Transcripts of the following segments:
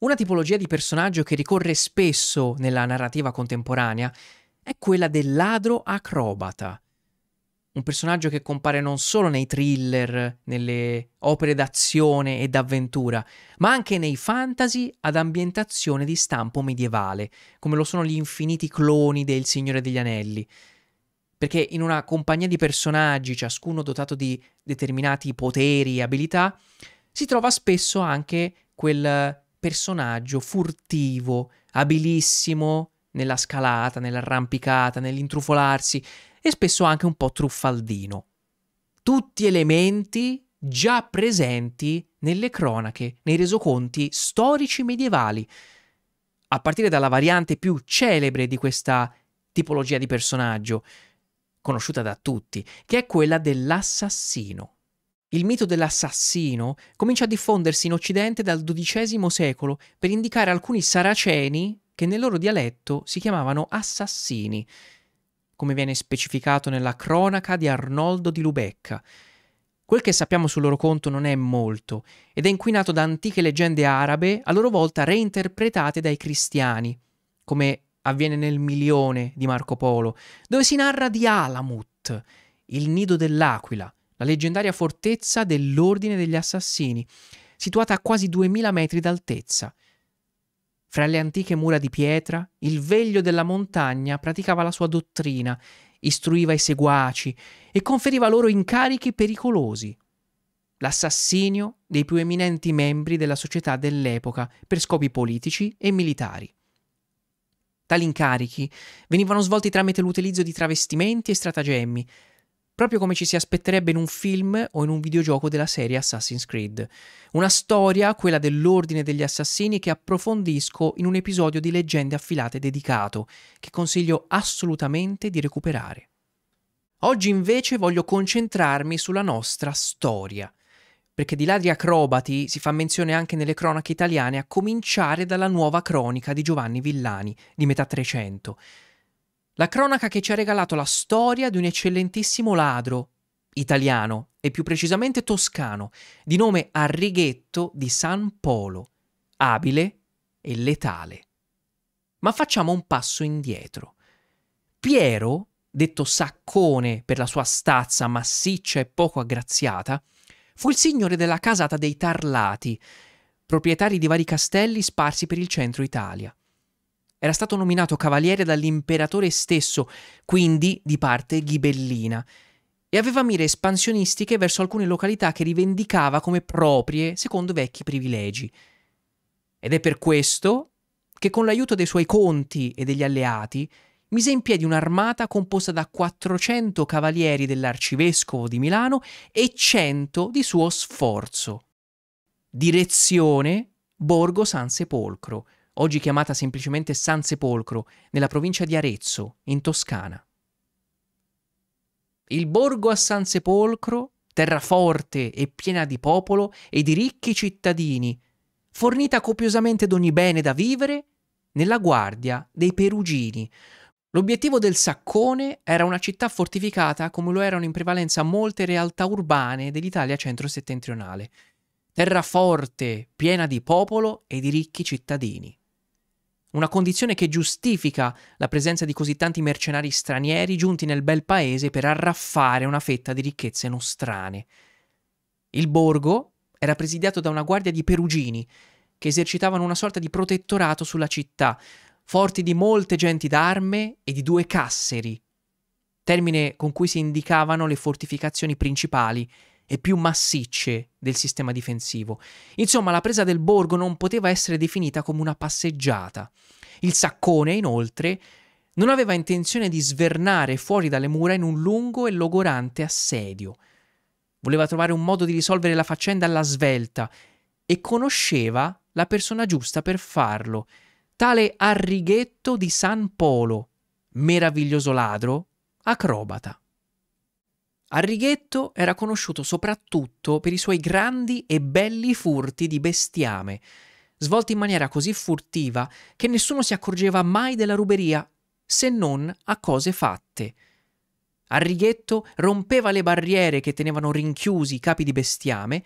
Una tipologia di personaggio che ricorre spesso nella narrativa contemporanea è quella del ladro acrobata. Un personaggio che compare non solo nei thriller, nelle opere d'azione e d'avventura, ma anche nei fantasy ad ambientazione di stampo medievale, come lo sono gli infiniti cloni del Signore degli Anelli. Perché in una compagnia di personaggi, ciascuno dotato di determinati poteri e abilità, si trova spesso anche quel personaggio furtivo, abilissimo nella scalata, nell'arrampicata, nell'intrufolarsi e spesso anche un po' truffaldino. Tutti elementi già presenti nelle cronache, nei resoconti storici medievali, a partire dalla variante più celebre di questa tipologia di personaggio, conosciuta da tutti, che è quella dell'assassino. Il mito dell'assassino comincia a diffondersi in Occidente dal XII secolo per indicare alcuni saraceni che nel loro dialetto si chiamavano assassini, come viene specificato nella cronaca di Arnoldo di Lubecca. Quel che sappiamo sul loro conto non è molto ed è inquinato da antiche leggende arabe a loro volta reinterpretate dai cristiani, come avviene nel Milione di Marco Polo, dove si narra di Alamut, il nido dell'aquila, la leggendaria fortezza dell'Ordine degli Assassini, situata a quasi 2000 metri d'altezza. Fra le antiche mura di pietra, il veglio della montagna praticava la sua dottrina, istruiva i seguaci e conferiva loro incarichi pericolosi. L'assassinio dei più eminenti membri della società dell'epoca per scopi politici e militari. Tali incarichi venivano svolti tramite l'utilizzo di travestimenti e stratagemmi, proprio come ci si aspetterebbe in un film o in un videogioco della serie Assassin's Creed. Una storia, quella dell'ordine degli assassini, che approfondisco in un episodio di Leggende affilate dedicato, che consiglio assolutamente di recuperare. Oggi invece voglio concentrarmi sulla nostra storia, perché di ladri acrobati si fa menzione anche nelle cronache italiane, a cominciare dalla nuova cronica di Giovanni Villani, di metà 300. La cronaca che ci ha regalato la storia di un eccellentissimo ladro, italiano e più precisamente toscano, di nome Arrighetto di San Polo, abile e letale. Ma facciamo un passo indietro. Piero, detto Saccone per la sua stazza massiccia e poco aggraziata, fu il signore della casata dei Tarlati, proprietari di vari castelli sparsi per il centro Italia. Era stato nominato cavaliere dall'imperatore stesso, quindi di parte ghibellina, e aveva mire espansionistiche verso alcune località che rivendicava come proprie secondo vecchi privilegi. Ed è per questo che con l'aiuto dei suoi conti e degli alleati mise in piedi un'armata composta da 400 cavalieri dell'arcivescovo di Milano e 100 di suo sforzo. Direzione Borgo San Sepolcro, oggi chiamata semplicemente San Sepolcro, nella provincia di Arezzo, in Toscana. Il borgo a San Sepolcro, terraforte e piena di popolo e di ricchi cittadini, fornita copiosamente d'ogni bene da vivere, nella guardia dei Perugini. L'obiettivo del Saccone era una città fortificata come lo erano in prevalenza molte realtà urbane dell'Italia centro-settentrionale. Terraforte, piena di popolo e di ricchi cittadini una condizione che giustifica la presenza di così tanti mercenari stranieri giunti nel bel paese per arraffare una fetta di ricchezze nostrane. Il borgo era presidiato da una guardia di perugini che esercitavano una sorta di protettorato sulla città, forti di molte genti d'arme e di due casseri, termine con cui si indicavano le fortificazioni principali e più massicce del sistema difensivo. Insomma, la presa del borgo non poteva essere definita come una passeggiata. Il saccone, inoltre, non aveva intenzione di svernare fuori dalle mura in un lungo e logorante assedio. Voleva trovare un modo di risolvere la faccenda alla svelta e conosceva la persona giusta per farlo, tale Arrighetto di San Polo, meraviglioso ladro, acrobata. Arrighetto era conosciuto soprattutto per i suoi grandi e belli furti di bestiame, svolti in maniera così furtiva che nessuno si accorgeva mai della ruberia, se non a cose fatte. Arrighetto rompeva le barriere che tenevano rinchiusi i capi di bestiame,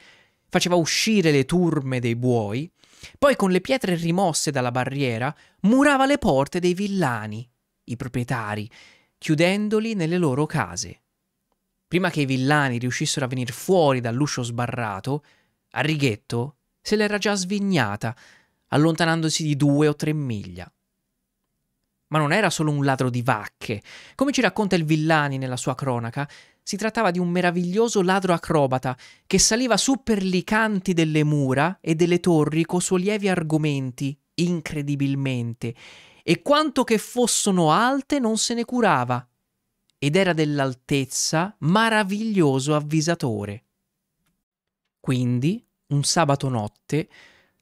faceva uscire le turme dei buoi, poi con le pietre rimosse dalla barriera murava le porte dei villani, i proprietari, chiudendoli nelle loro case. Prima che i villani riuscissero a venire fuori dall'uscio sbarrato, Arrighetto se l'era già svignata, allontanandosi di due o tre miglia. Ma non era solo un ladro di vacche. Come ci racconta il Villani nella sua cronaca, si trattava di un meraviglioso ladro acrobata che saliva su per i canti delle mura e delle torri co suoi lievi argomenti, incredibilmente, e quanto che fossero alte non se ne curava, ed era dell'altezza maraviglioso avvisatore. Quindi, un sabato notte,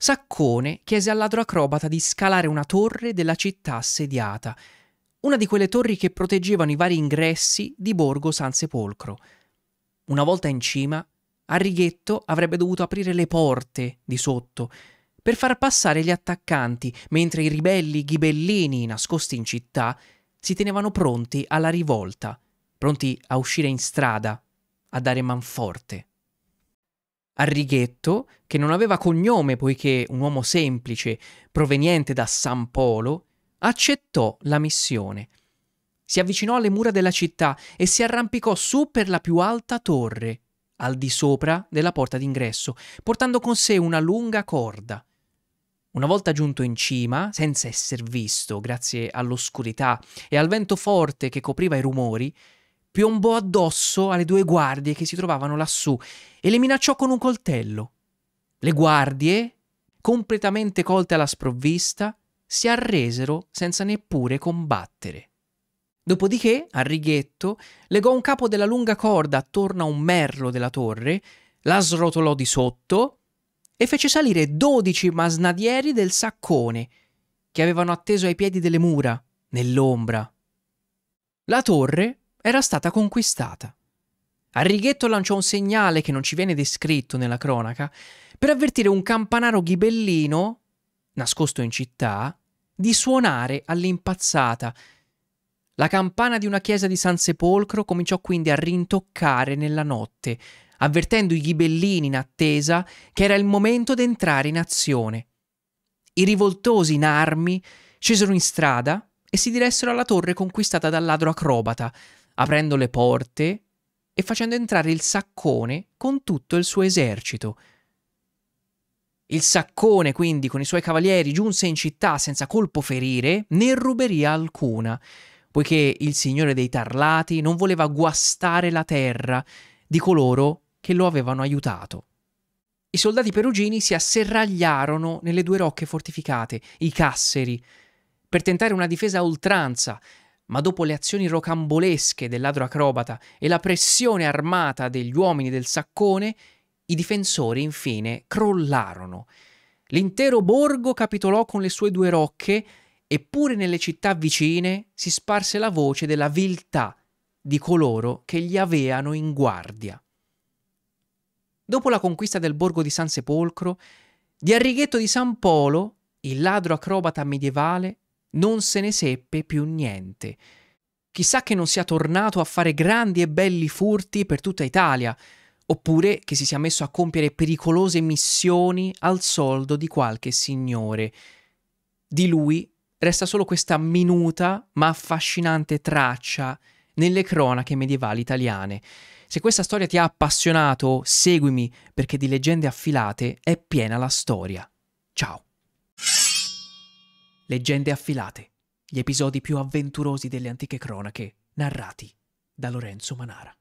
Saccone chiese al ladro acrobata di scalare una torre della città assediata, una di quelle torri che proteggevano i vari ingressi di Borgo San Sepolcro. Una volta in cima, Arrighetto avrebbe dovuto aprire le porte di sotto per far passare gli attaccanti, mentre i ribelli ghibellini nascosti in città si tenevano pronti alla rivolta, pronti a uscire in strada, a dare manforte. Arrighetto, che non aveva cognome poiché un uomo semplice, proveniente da San Polo, accettò la missione. Si avvicinò alle mura della città e si arrampicò su per la più alta torre, al di sopra della porta d'ingresso, portando con sé una lunga corda. Una volta giunto in cima, senza esser visto, grazie all'oscurità e al vento forte che copriva i rumori, piombò addosso alle due guardie che si trovavano lassù e le minacciò con un coltello. Le guardie, completamente colte alla sprovvista, si arresero senza neppure combattere. Dopodiché, a righetto, legò un capo della lunga corda attorno a un merlo della torre, la srotolò di sotto e fece salire dodici masnadieri del saccone, che avevano atteso ai piedi delle mura, nell'ombra. La torre era stata conquistata. Arrighetto lanciò un segnale che non ci viene descritto nella cronaca per avvertire un campanaro ghibellino, nascosto in città, di suonare all'impazzata. La campana di una chiesa di San Sepolcro cominciò quindi a rintoccare nella notte, avvertendo i ghibellini in attesa che era il momento d'entrare in azione. I rivoltosi in armi scesero in strada e si diressero alla torre conquistata dal ladro acrobata, aprendo le porte e facendo entrare il saccone con tutto il suo esercito. Il saccone, quindi, con i suoi cavalieri, giunse in città senza colpo ferire né ruberia alcuna, poiché il signore dei tarlati non voleva guastare la terra di coloro che lo avevano aiutato. I soldati perugini si asserragliarono nelle due rocche fortificate, i Casseri, per tentare una difesa a oltranza, ma dopo le azioni rocambolesche del ladro acrobata e la pressione armata degli uomini del saccone, i difensori infine crollarono. L'intero borgo capitolò con le sue due rocche, eppure nelle città vicine si sparse la voce della viltà di coloro che gli avevano in guardia dopo la conquista del borgo di San Sepolcro, di Arrighetto di San Polo, il ladro acrobata medievale, non se ne seppe più niente. Chissà che non sia tornato a fare grandi e belli furti per tutta Italia, oppure che si sia messo a compiere pericolose missioni al soldo di qualche signore. Di lui resta solo questa minuta ma affascinante traccia nelle cronache medievali italiane. Se questa storia ti ha appassionato, seguimi perché di leggende affilate è piena la storia. Ciao. Leggende affilate. Gli episodi più avventurosi delle antiche cronache, narrati da Lorenzo Manara.